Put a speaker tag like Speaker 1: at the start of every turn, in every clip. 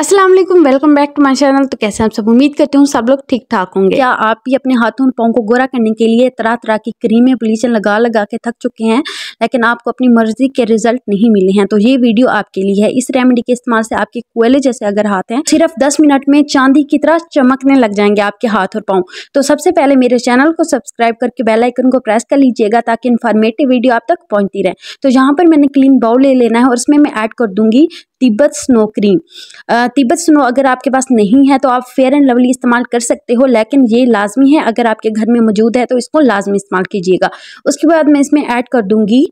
Speaker 1: Aslam welcome back to my channel तो कैसे आप सब उम्मीद करती हूँ सब लोग ठीक ठाक होंगे क्या आप भी अपने हाथों और पाओं को गोरा करने के लिए तरह तरह की क्रीमें ब्लीचन लगा लगा के थक चुके हैं लेकिन आपको अपनी मर्जी के रिजल्ट नहीं मिले हैं तो ये वीडियो आपके लिए है इस रेमेडी के इस्तेमाल से आपके कोयले जैसे अगर हाथ हैं सिर्फ दस मिनट में चांदी की तरह चमकने लग जाएंगे आपके हाथ और पाँव तो सबसे पहले मेरे चैनल को सब्सक्राइब करके बेलाइकन को प्रेस कर लीजिएगा ताकि इन्फॉर्मेटिव वीडियो आप तक पहुँचती रहे तो यहाँ पर मैंने क्लीन बाउल ले लेना है और उसमें मैं ऐड कर दूंगी Tibet snow cream Tibet snow अगर आपके पास नहीं है तो आप फेयर एंड लवली इस्तेमाल कर सकते हो लेकिन ये लाजमी है अगर आपके घर में मौजूद है तो इसको लाजमी इस्तेमाल कीजिएगा उसके बाद मैं इसमें ऐड कर दूंगी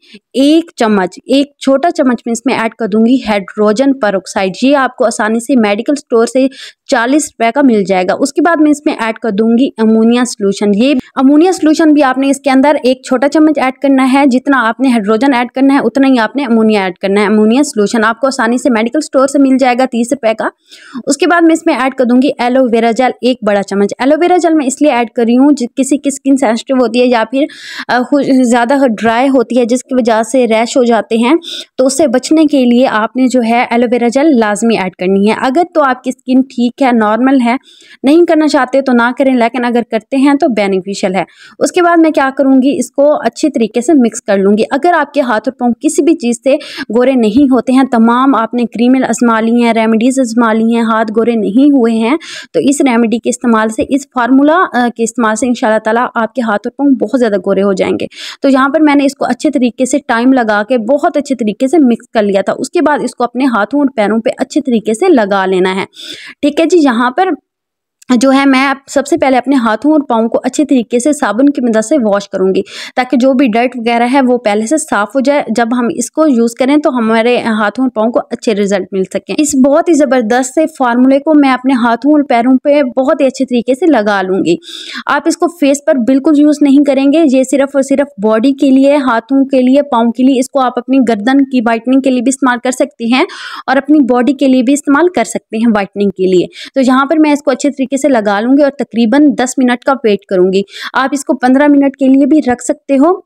Speaker 1: एक चम्मच एक छोटा चम्मच में इसमें ऐड कर दूंगी हाइड्रोजन पर ये आपको आसानी से मेडिकल स्टोर से चालीस रुपए का मिल जाएगा उसके बाद मैं इसमें ऐड कर दूंगी अमोनिया सोल्यूशन ये अमोनिया सोल्यूशन भी आपने इसके अंदर एक छोटा चम्मच ऐड करना है जितना आपने हाइड्रोजन ऐड करना है उतना ही आपने अमोनिया ऐड करना है अमोनिया सोल्यूशन आपको आसानी से मेडिकल स्टोर से मिल जाएगा तीस रुपए का उसके बाद मैं इसमें ऐड कर दूंगी एलोवेरा जेल एक बड़ा चम्मच एलोवेरा जेल मैं इसलिए ऐड कर रही हूँ किसी की स्किन सेंसिटिव होती है या फिर ज़्यादा ड्राई होती है जिसकी वजह से रैश हो जाते हैं तो उससे बचने के लिए आपने जो है एलोवेरा जेल लाजमी ऐड करनी है अगर तो आपकी स्किन ठीक क्या नॉर्मल है नहीं करना चाहते तो ना करें लेकिन अगर करते हैं तो बेनिफिशियल है उसके बाद मैं क्या करूँगी इसको अच्छे तरीके से मिक्स कर लूँगी अगर आपके हाथ और पाँव किसी भी चीज़ से गोरे नहीं होते हैं तमाम आपने क्रीमें आजमा ली हैं रेमडीज आजमा ली हैं हाथ गोरे नहीं हुए हैं तो इस रेमेडी के इस्तेमाल से इस फार्मूला के इस्तेमाल से इन तला आपके हाथ और पाँव बहुत ज़्यादा गोरे हो जाएंगे तो यहाँ पर मैंने इसको अच्छे तरीके से टाइम लगा के बहुत अच्छे तरीके से मिक्स कर लिया था उसके बाद इसको अपने हाथों और पैरों पर पे अच्छे तरीके से लगा लेना है ठीक है जी यहाँ पर जो है मैं सबसे पहले अपने हाथों और पाँव को अच्छे तरीके से साबुन की मदद से वॉश करूँगी ताकि जो भी डर्ट वगैरह है वो पहले से साफ़ हो जाए जब हम इसको यूज़ करें तो हमारे हाथों और पाँव को अच्छे रिजल्ट मिल सकें इस बहुत ही ज़बरदस्त से फार्मूले को मैं अपने हाथों और पैरों पर बहुत ही अच्छे तरीके से लगा लूँगी आप इसको फेस पर बिल्कुल यूज़ नहीं करेंगे ये सिर्फ और सिर्फ बॉडी के लिए हाथों के लिए पाँव के लिए इसको आप अपनी गर्दन की वाइटनिंग के लिए भी इस्तेमाल कर सकती हैं और अपनी बॉडी के लिए भी इस्तेमाल कर सकते हैं वाइटनिंग के लिए तो यहाँ पर मैं इसको अच्छे तरीके तरीके से लगा लूँगी और तकरीबन दस मिनट का वेट करूँगी आप इसको पंद्रह मिनट के लिए भी रख सकते हो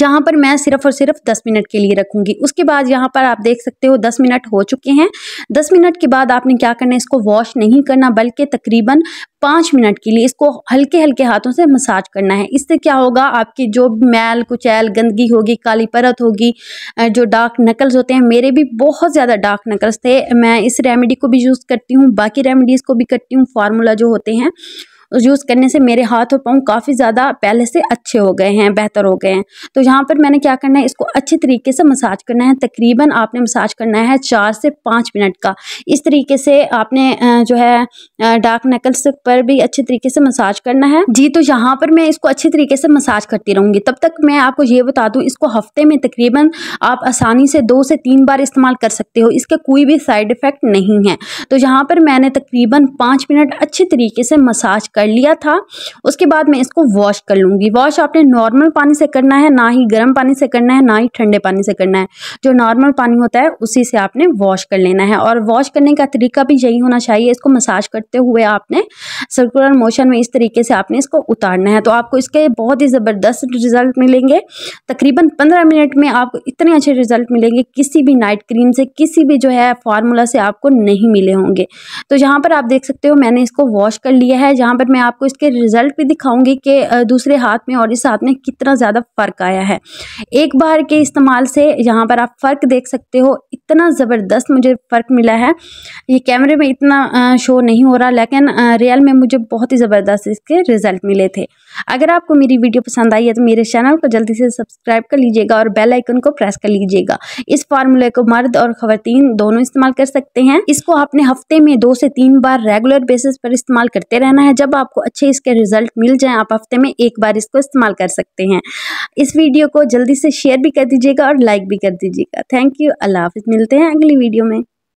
Speaker 1: यहाँ पर मैं सिर्फ और सिर्फ दस मिनट के लिए रखूँगी उसके बाद यहाँ पर आप देख सकते हो दस मिनट हो चुके हैं दस मिनट के बाद आपने क्या करना है इसको वॉश नहीं करना बल्कि तकरीबन पाँच मिनट के लिए इसको हल्के हल्के हाथों से मसाज करना है इससे क्या होगा आपकी जो मैल कुचैल गंदगी होगी काली परत होगी जो डार्क नकल्स होते हैं मेरे भी बहुत ज़्यादा डार्क नकल्स थे मैं इस रेमेडी को भी यूज़ करती हूँ बाकी रेमेडीज़ को भी करती हूँ फार्मूला जो होते हैं यूज़ करने से मेरे हाथ और पाँव काफ़ी ज़्यादा पहले से अच्छे हो गए हैं बेहतर हो गए हैं तो यहाँ पर मैंने क्या करना है इसको अच्छे तरीके से मसाज करना है तकरीबन आपने मसाज करना है चार से पाँच मिनट का इस तरीके से आपने जो है डार्क नेकल्स पर भी अच्छे तरीके से मसाज करना है जी तो यहाँ पर मैं इसको अच्छे तरीके से मसाज करती रहूँगी तब तक मैं आपको ये बता दूँ इसको हफ्ते में तकरीबन आप आसानी से दो से तीन बार इस्तेमाल कर सकते हो इसके कोई भी साइड इफ़ेक्ट नहीं है तो यहाँ पर मैंने तकरीबन पाँच मिनट अच्छे तरीके से मसाज कर कर लिया था उसके बाद मैं इसको वॉश कर लूँगी वॉश आपने नॉर्मल पानी से करना है ना ही गर्म पानी से करना है ना ही ठंडे पानी से करना है जो नॉर्मल पानी होता है उसी से आपने वॉश कर लेना है और वॉश करने का तरीका भी यही होना चाहिए इसको मसाज करते हुए आपने सर्कुलर मोशन में इस तरीके से आपने इसको उतारना है तो आपको इसके बहुत ही ज़बरदस्त रिजल्ट मिलेंगे तकरीबन पंद्रह मिनट में आपको इतने अच्छे रिजल्ट मिलेंगे किसी भी नाइट क्रीम से किसी भी जो है फार्मूला से आपको नहीं मिले होंगे तो यहाँ पर आप देख सकते हो मैंने इसको वॉश कर लिया है जहाँ पर मैं आपको इसके रिजल्ट भी दिखाऊंगी कि दूसरे हाथ में और इस हाथ में कितना ज़्यादा फ़र्क आया है एक बार के इस्तेमाल से यहाँ पर आप फ़र्क देख सकते हो इतना ज़बरदस्त मुझे फ़र्क मिला है ये कैमरे में इतना शो नहीं हो रहा लेकिन रियल में मुझे बहुत ही ज़बरदस्त इसके रिज़ल्ट मिले थे अगर आपको मेरी वीडियो पसंद आई है तो मेरे चैनल को जल्दी से सब्सक्राइब कर लीजिएगा और बेल आइकन को प्रेस कर लीजिएगा इस फार्मूले को मर्द और ख़वान दोनों इस्तेमाल कर सकते हैं इसको आपने हफ्ते में दो से तीन बार रेगुलर बेसिस पर इस्तेमाल करते रहना है जब आप आपको अच्छे इसके रिजल्ट मिल जाए आप हफ्ते में एक बार इसको इस्तेमाल कर सकते हैं इस वीडियो को जल्दी से शेयर भी कर दीजिएगा और लाइक भी कर दीजिएगा थैंक यू अल्लाह हाफिज़ मिलते हैं अगली वीडियो में